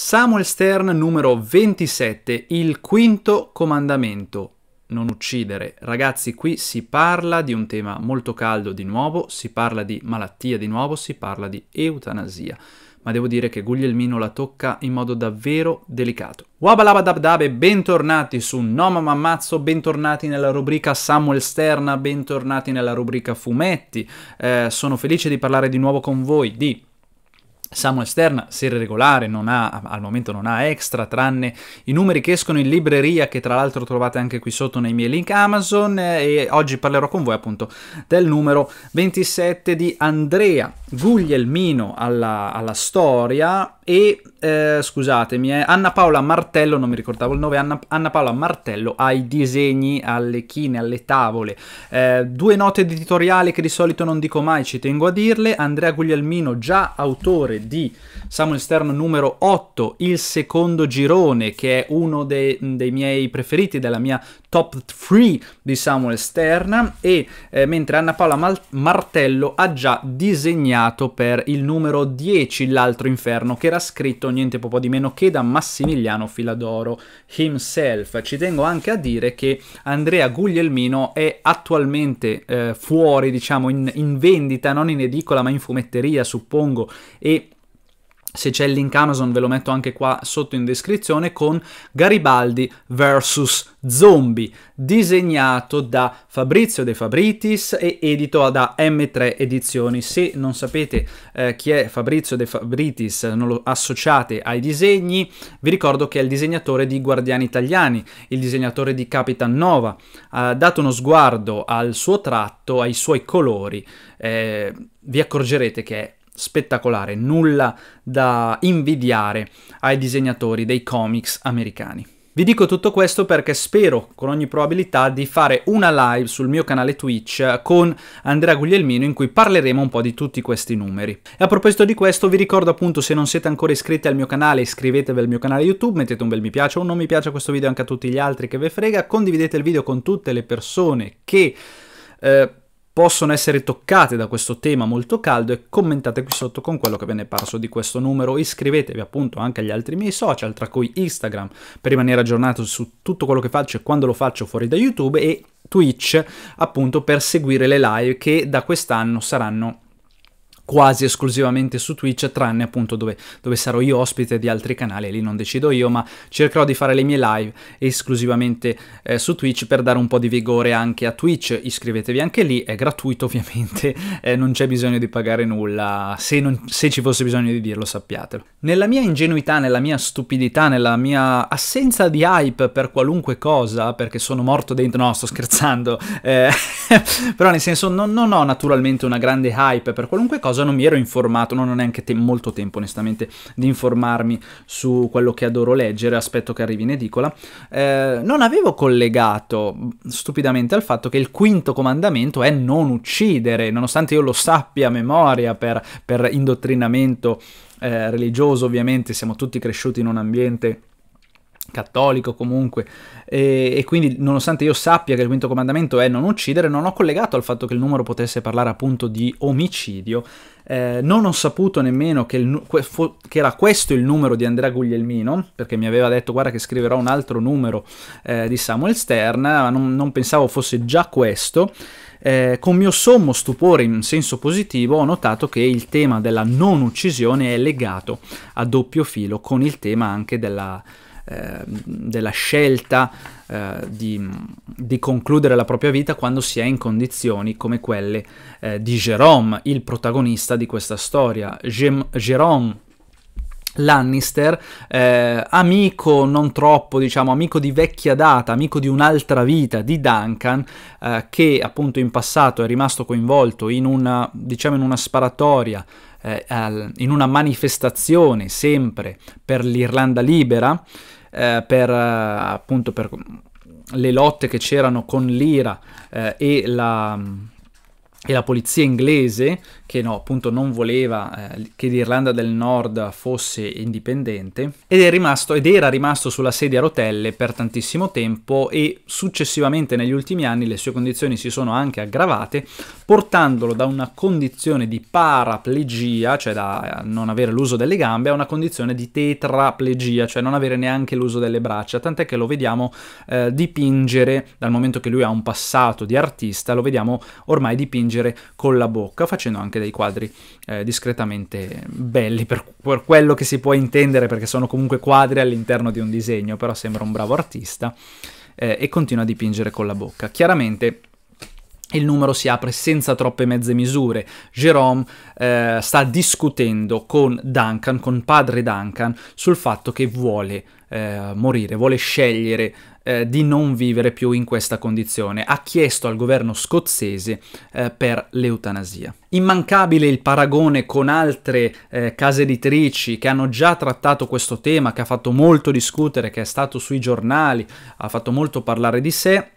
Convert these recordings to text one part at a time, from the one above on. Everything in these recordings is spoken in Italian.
Samuel Stern numero 27, il quinto comandamento. Non uccidere. Ragazzi, qui si parla di un tema molto caldo di nuovo, si parla di malattia di nuovo, si parla di eutanasia. Ma devo dire che Guglielmino la tocca in modo davvero delicato. Wabalabadabdabe, bentornati su No Mammazzo, bentornati nella rubrica Samuel Sterna, bentornati nella rubrica Fumetti. Eh, sono felice di parlare di nuovo con voi di Samuel Stern, serie regolare, ha, al momento non ha extra, tranne i numeri che escono in libreria, che tra l'altro trovate anche qui sotto nei miei link Amazon, eh, e oggi parlerò con voi appunto del numero 27 di Andrea Guglielmino alla, alla storia e eh, scusatemi, eh, Anna Paola Martello, non mi ricordavo il nome, Anna, Anna Paola Martello ai disegni, alle chine, alle tavole. Eh, due note editoriali che di solito non dico mai, ci tengo a dirle. Andrea Guglielmino, già autore di Samuel Stern numero 8, il secondo girone, che è uno dei, dei miei preferiti, della mia top 3 di Samuel Sterna e eh, mentre Anna Paola Mal- Martello ha già disegnato per il numero 10 l'altro inferno che era scritto niente po' di meno che da Massimiliano Filadoro himself. Ci tengo anche a dire che Andrea Guglielmino è attualmente eh, fuori, diciamo in, in vendita, non in edicola ma in fumetteria suppongo e se c'è il link Amazon ve lo metto anche qua sotto in descrizione, con Garibaldi vs. Zombie, disegnato da Fabrizio De Fabritis e edito da M3 Edizioni. Se non sapete eh, chi è Fabrizio De Fabritis, non lo associate ai disegni, vi ricordo che è il disegnatore di Guardiani Italiani, il disegnatore di Capitan Nova. Eh, date uno sguardo al suo tratto, ai suoi colori, eh, vi accorgerete che è spettacolare, nulla da invidiare ai disegnatori dei comics americani. Vi dico tutto questo perché spero con ogni probabilità di fare una live sul mio canale Twitch con Andrea Guglielmino in cui parleremo un po' di tutti questi numeri. E a proposito di questo vi ricordo appunto se non siete ancora iscritti al mio canale iscrivetevi al mio canale YouTube, mettete un bel mi piace o un non mi piace a questo video anche a tutti gli altri che ve frega, condividete il video con tutte le persone che... Eh, possono essere toccate da questo tema molto caldo e commentate qui sotto con quello che ve ne è parso di questo numero. Iscrivetevi appunto anche agli altri miei social, tra cui Instagram, per rimanere aggiornato su tutto quello che faccio e quando lo faccio fuori da YouTube e Twitch appunto per seguire le live che da quest'anno saranno quasi esclusivamente su Twitch, tranne appunto dove, dove, sarò io ospite di altri canali, lì non decido io, ma cercherò di fare le mie live esclusivamente eh, su Twitch per dare un po' di vigore anche a Twitch, iscrivetevi anche lì, è gratuito ovviamente, eh, non c'è bisogno di pagare nulla, se, non, se ci fosse bisogno di dirlo sappiatelo. Nella mia ingenuità, nella mia stupidità, nella mia assenza di hype per qualunque cosa, perché sono morto dentro, no sto scherzando, eh... però nel senso non, non, ho naturalmente una grande hype per qualunque cosa, non mi ero informato, non ho neanche te molto tempo onestamente di informarmi su quello che adoro leggere, aspetto che arrivi in edicola, eh, non avevo collegato stupidamente al fatto che il quinto comandamento è non uccidere, nonostante io lo sappia a memoria per, per indottrinamento eh, religioso ovviamente, siamo tutti cresciuti in un ambiente cattolico comunque e, e, quindi nonostante io sappia che il quinto comandamento è non uccidere non ho collegato al fatto che il numero potesse parlare appunto di omicidio eh, non ho saputo nemmeno che, il, che, era questo il numero di Andrea Guglielmino perché mi aveva detto guarda che scriverò un altro numero eh, di Samuel Stern ma non, non pensavo fosse già questo eh, con mio sommo stupore in senso positivo ho notato che il tema della non uccisione è legato a doppio filo con il tema anche della Ehm, della scelta eh, di, di, concludere la propria vita quando si è in condizioni come quelle eh, di Jerome, il protagonista di questa storia. Gem- Jerome Lannister, eh, amico non troppo, diciamo, amico di vecchia data, amico di un'altra vita di Duncan, eh, che appunto in passato è rimasto coinvolto in una, diciamo, in una sparatoria, eh, al, in una manifestazione sempre per l'Irlanda libera, eh, per eh, appunto per le lotte che c'erano con l'IRA eh, e, la, mm, e la polizia inglese che no, appunto non voleva eh, che l'Irlanda del Nord fosse indipendente ed, è rimasto, ed era rimasto sulla sedia a rotelle per tantissimo tempo e successivamente negli ultimi anni le sue condizioni si sono anche aggravate portandolo da una condizione di paraplegia, cioè da eh, non avere l'uso delle gambe, a una condizione di tetraplegia, cioè non avere neanche l'uso delle braccia, tant'è che lo vediamo eh, dipingere, dal momento che lui ha un passato di artista, lo vediamo ormai dipingere con la bocca, facendo anche anche dei quadri eh, discretamente belli per, per, quello che si può intendere, perché sono comunque quadri all'interno di un disegno, però sembra un bravo artista eh, e continua a dipingere con la bocca. Chiaramente il numero si apre senza troppe mezze misure. Jerome eh, sta discutendo con Duncan, con padre Duncan, sul fatto che vuole eh, morire, vuole scegliere eh, di non vivere più in questa condizione. Ha chiesto al governo scozzese eh, per l'eutanasia. Immancabile il paragone con altre eh, case editrici che hanno già trattato questo tema, che ha fatto molto discutere, che è stato sui giornali, ha fatto molto parlare di sé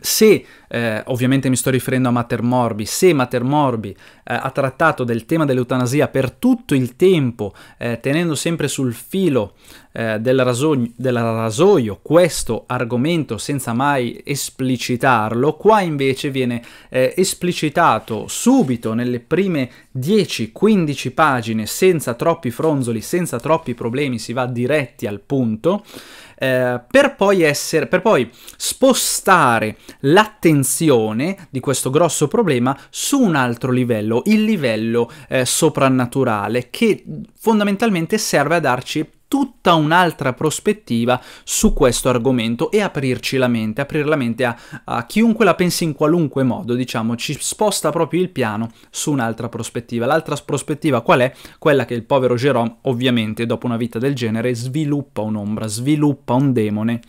se eh, ovviamente mi sto riferendo a Mater Morbi, se Mater Morbi eh, ha trattato del tema dell'eutanasia per tutto il tempo, eh, tenendo sempre sul filo eh, del, raso- del rasoio questo argomento senza mai esplicitarlo, qua invece viene eh, esplicitato subito nelle prime 10-15 pagine, senza troppi fronzoli, senza troppi problemi, si va diretti al punto. Eh, per, poi essere, per poi spostare l'attenzione di questo grosso problema su un altro livello, il livello eh, soprannaturale, che fondamentalmente serve a darci tutta un'altra prospettiva su questo argomento e aprirci la mente, aprire la mente a, a, chiunque la pensi in qualunque modo, diciamo, ci sposta proprio il piano su un'altra prospettiva. L'altra prospettiva qual è? Quella che il povero Jerome, ovviamente, dopo una vita del genere, sviluppa un'ombra, sviluppa un demone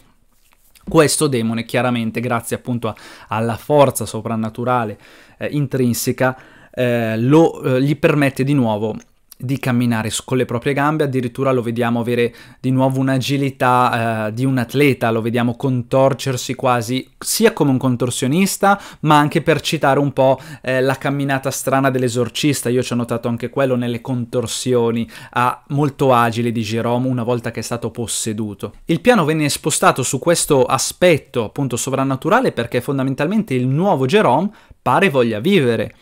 questo demone, chiaramente, grazie appunto a, alla forza soprannaturale eh, intrinseca, eh, lo, eh, gli permette di nuovo di camminare con le proprie gambe, addirittura lo vediamo avere di nuovo un'agilità eh, di un atleta, lo vediamo contorcersi quasi sia come un contorsionista, ma anche per citare un po' eh, la camminata strana dell'esorcista, io ci ho notato anche quello nelle contorsioni ah, molto agili di Jerome una volta che è stato posseduto. Il piano venne spostato su questo aspetto appunto sovrannaturale perché fondamentalmente il nuovo Jerome pare voglia vivere,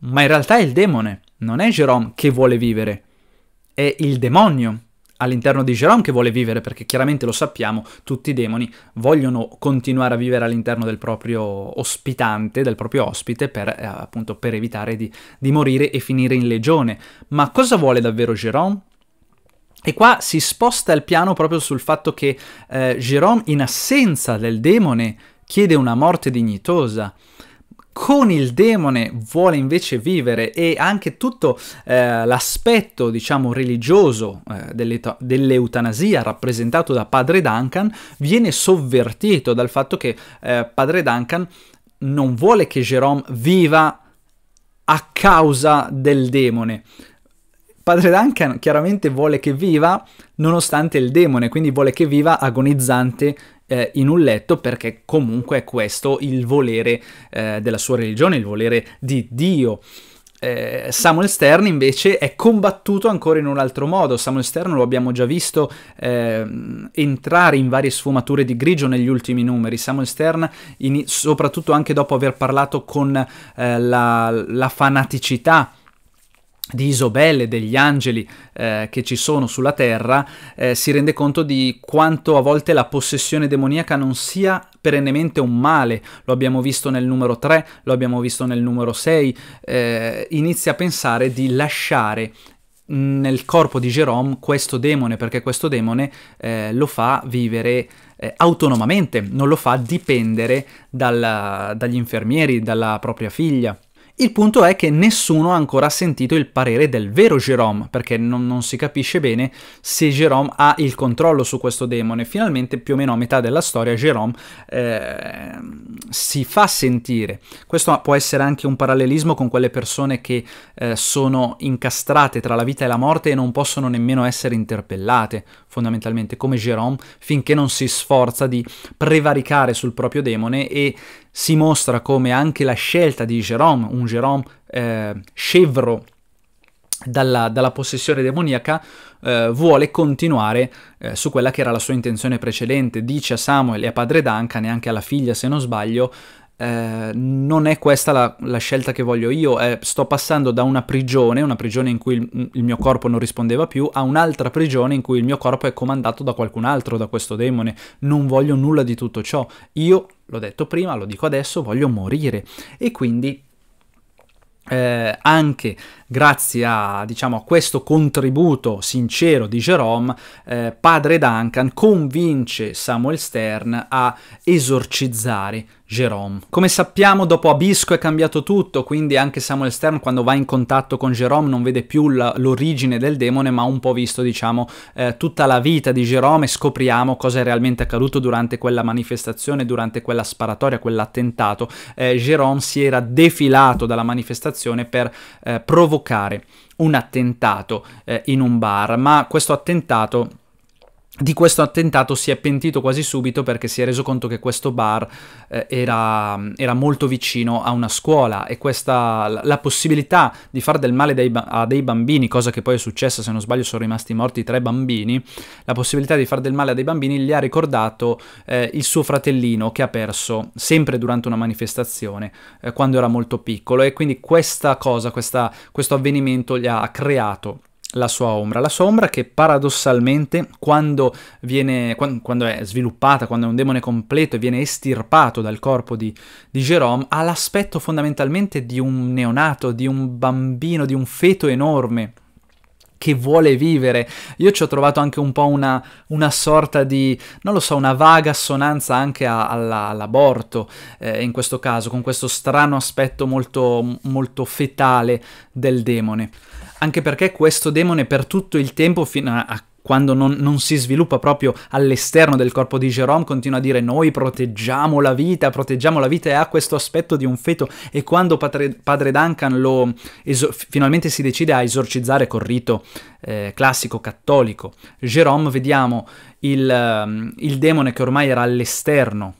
ma in realtà è il demone non è Jerome che vuole vivere, è il demonio all'interno di Jerome che vuole vivere, perché chiaramente lo sappiamo, tutti i demoni vogliono continuare a vivere all'interno del proprio ospitante, del proprio ospite, per, eh, appunto per evitare di, di morire e finire in legione. Ma cosa vuole davvero Jerome? E qua si sposta il piano proprio sul fatto che eh, Jerome, in assenza del demone, chiede una morte dignitosa con il demone vuole invece vivere e anche tutto eh, l'aspetto diciamo religioso eh, dell'e- dell'eutanasia rappresentato da padre Duncan viene sovvertito dal fatto che eh, padre Duncan non vuole che Jerome viva a causa del demone. Padre Duncan chiaramente vuole che viva nonostante il demone, quindi vuole che viva agonizzante eh, in un letto perché comunque è questo il volere eh, della sua religione, il volere di Dio. Eh, Samuel Stern invece è combattuto ancora in un altro modo. Samuel Stern lo abbiamo già visto eh, entrare in varie sfumature di grigio negli ultimi numeri. Samuel Stern, in, soprattutto anche dopo aver parlato con eh, la, la fanaticità di Isobel e degli angeli eh, che ci sono sulla terra, eh, si rende conto di quanto a volte la possessione demoniaca non sia perennemente un male. Lo abbiamo visto nel numero 3, lo abbiamo visto nel numero 6. Eh, inizia a pensare di lasciare nel corpo di Jerome questo demone, perché questo demone eh, lo fa vivere eh, autonomamente, non lo fa dipendere dalla, dagli infermieri, dalla propria figlia. Il punto è che nessuno ha ancora sentito il parere del vero Jerome, perché non, non, si capisce bene se Jerome ha il controllo su questo demone. Finalmente, più o meno a metà della storia, Jerome eh, si fa sentire. Questo può essere anche un parallelismo con quelle persone che eh, sono incastrate tra la vita e la morte e non possono nemmeno essere interpellate, fondamentalmente, come Jerome, finché non si sforza di prevaricare sul proprio demone e si mostra come anche la scelta di Jerome, un un Jerome eh, scevro dalla, dalla, possessione demoniaca, eh, vuole continuare eh, su quella che era la sua intenzione precedente. Dice a Samuel e a padre Duncan, e anche alla figlia se non sbaglio, eh, non è questa la, la, scelta che voglio io, sto passando da una prigione, una prigione in cui il, il mio corpo non rispondeva più, a un'altra prigione in cui il mio corpo è comandato da qualcun altro, da questo demone. Non voglio nulla di tutto ciò. Io, l'ho detto prima, lo dico adesso, voglio morire. E quindi eh, anche grazie a, diciamo, a, questo contributo sincero di Jerome, eh, padre Duncan convince Samuel Stern a esorcizzare Jerome. Come sappiamo, dopo Abisco è cambiato tutto, quindi anche Samuel Stern quando va in contatto con Jerome non vede più la, l'origine del demone, ma ha un po' visto, diciamo, eh, tutta la vita di Jerome e scopriamo cosa è realmente accaduto durante quella manifestazione, durante quella sparatoria, quell'attentato. Eh, Jerome si era defilato dalla manifestazione manifestazione per eh, provocare un attentato eh, in un bar, ma questo attentato di questo attentato si è pentito quasi subito perché si è reso conto che questo bar eh, era, era, molto vicino a una scuola e questa, la, la possibilità di fare del male dei, a dei bambini, cosa che poi è successa, se non sbaglio sono rimasti morti tre bambini, la possibilità di fare del male a dei bambini gli ha ricordato eh, il suo fratellino che ha perso sempre durante una manifestazione eh, quando era molto piccolo e quindi questa cosa, questa, questo avvenimento gli ha creato la sua ombra, la sua ombra che paradossalmente quando, viene, quando, è sviluppata, quando è un demone completo e viene estirpato dal corpo di, di Jerome, ha l'aspetto fondamentalmente di un neonato, di un bambino, di un feto enorme che vuole vivere. Io ci ho trovato anche un po' una, una sorta di, non lo so, una vaga assonanza anche a, alla, all'aborto, eh, in questo caso, con questo strano aspetto molto, molto fetale del demone anche perché questo demone per tutto il tempo fino a, a quando non, non, si sviluppa proprio all'esterno del corpo di Jerome, continua a dire noi proteggiamo la vita, proteggiamo la vita e ha questo aspetto di un feto e quando padre, padre Duncan lo esor- finalmente si decide a esorcizzare col rito eh, classico cattolico Jerome, vediamo il, ehm, il demone che ormai era all'esterno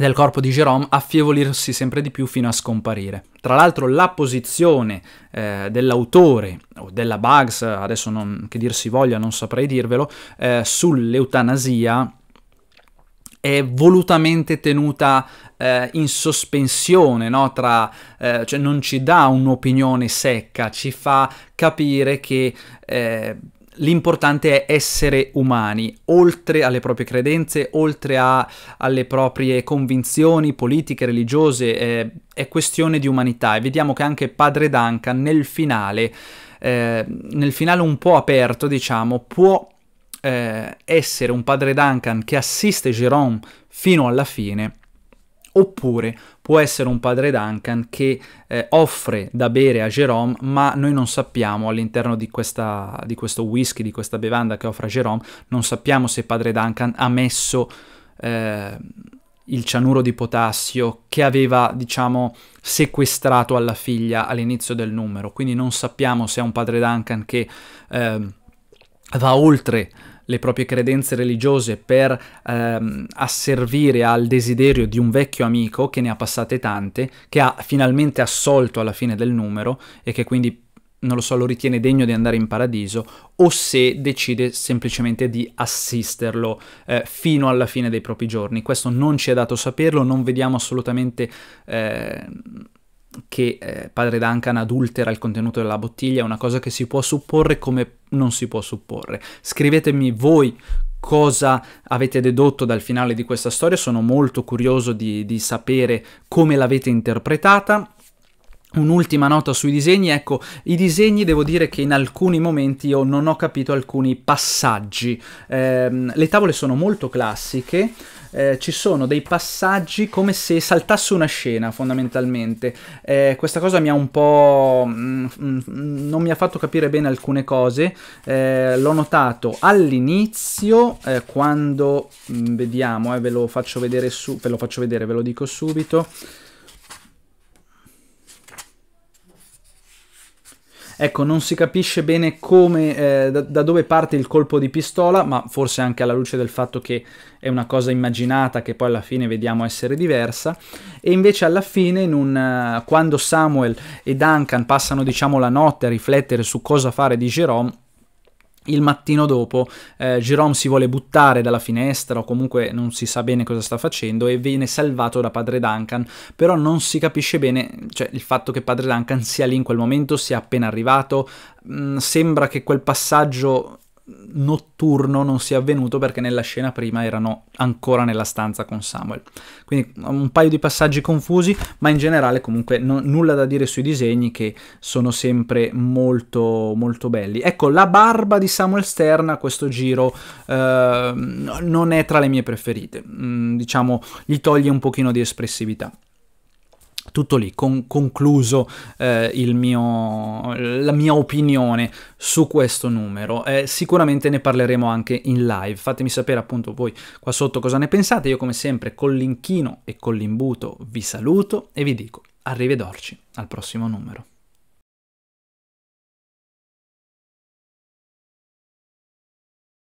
del corpo di Jerome affievolirsi sempre di più fino a scomparire. Tra l'altro la posizione eh, dell'autore, o della Bugs, adesso non, che dir voglia non saprei dirvelo, eh, sull'eutanasia è volutamente tenuta eh, in sospensione, no? Tra, eh, cioè non ci dà un'opinione secca, ci fa capire che eh, l'importante è essere umani, oltre alle proprie credenze, oltre a, alle proprie convinzioni politiche, religiose, eh, è questione di umanità e vediamo che anche padre Duncan nel finale, eh, nel finale un po' aperto, diciamo, può eh, essere un padre Duncan che assiste Jérôme fino alla fine Oppure può essere un padre Duncan che eh, offre da bere a Jerome, ma noi non sappiamo all'interno di, questa, di questo whisky, di questa bevanda che offre a Jerome, non sappiamo se padre Duncan ha messo eh, il cianuro di potassio che aveva, diciamo, sequestrato alla figlia all'inizio del numero. Quindi non sappiamo se è un padre Duncan che eh, va oltre le proprie credenze religiose per ehm, asservire al desiderio di un vecchio amico che ne ha passate tante, che ha finalmente assolto alla fine del numero e che quindi non lo so, lo ritiene degno di andare in paradiso, o se decide semplicemente di assisterlo eh, fino alla fine dei propri giorni. Questo non ci è dato saperlo, non vediamo assolutamente... Eh, che eh, padre Duncan adultera il contenuto della bottiglia è una cosa che si può supporre come non si può supporre. Scrivetemi voi cosa avete dedotto dal finale di questa storia, sono molto curioso di, di sapere come l'avete interpretata. Un'ultima nota sui disegni, ecco, i disegni devo dire che in alcuni momenti io non ho capito alcuni passaggi. Eh, le tavole sono molto classiche, eh, ci sono dei passaggi come se saltasse una scena fondamentalmente. Eh, questa cosa mi ha un po'... Mm, mm, mm non mi ha fatto capire bene alcune cose. Eh, l'ho notato all'inizio eh, quando... Mm, vediamo, eh, ve lo faccio vedere su... ve lo faccio vedere, ve lo dico subito. Ecco, non si capisce bene come, eh, da, da, dove parte il colpo di pistola, ma forse anche alla luce del fatto che è una cosa immaginata che poi alla fine vediamo essere diversa. E invece alla fine, in un, uh, quando Samuel e Duncan passano diciamo la notte a riflettere su cosa fare di Jerome, il mattino dopo eh, Jerome si vuole buttare dalla finestra o comunque non si sa bene cosa sta facendo e viene salvato da padre Duncan, però non si capisce bene cioè, il fatto che padre Duncan sia lì in quel momento, sia appena arrivato, mh, mm, sembra che quel passaggio notturno non sia avvenuto perché nella scena prima erano ancora nella stanza con Samuel. Quindi un paio di passaggi confusi, ma in generale comunque no, nulla da dire sui disegni che sono sempre molto molto belli. Ecco, la barba di Samuel Stern a questo giro eh, non è tra le mie preferite. Mm, diciamo, gli toglie un pochino di espressività tutto lì, con, concluso eh, mio, la mia opinione su questo numero. Eh, sicuramente ne parleremo anche in live. Fatemi sapere appunto voi qua sotto cosa ne pensate. Io come sempre con l'inchino e con l'imbuto vi saluto e vi dico arrivederci al prossimo numero.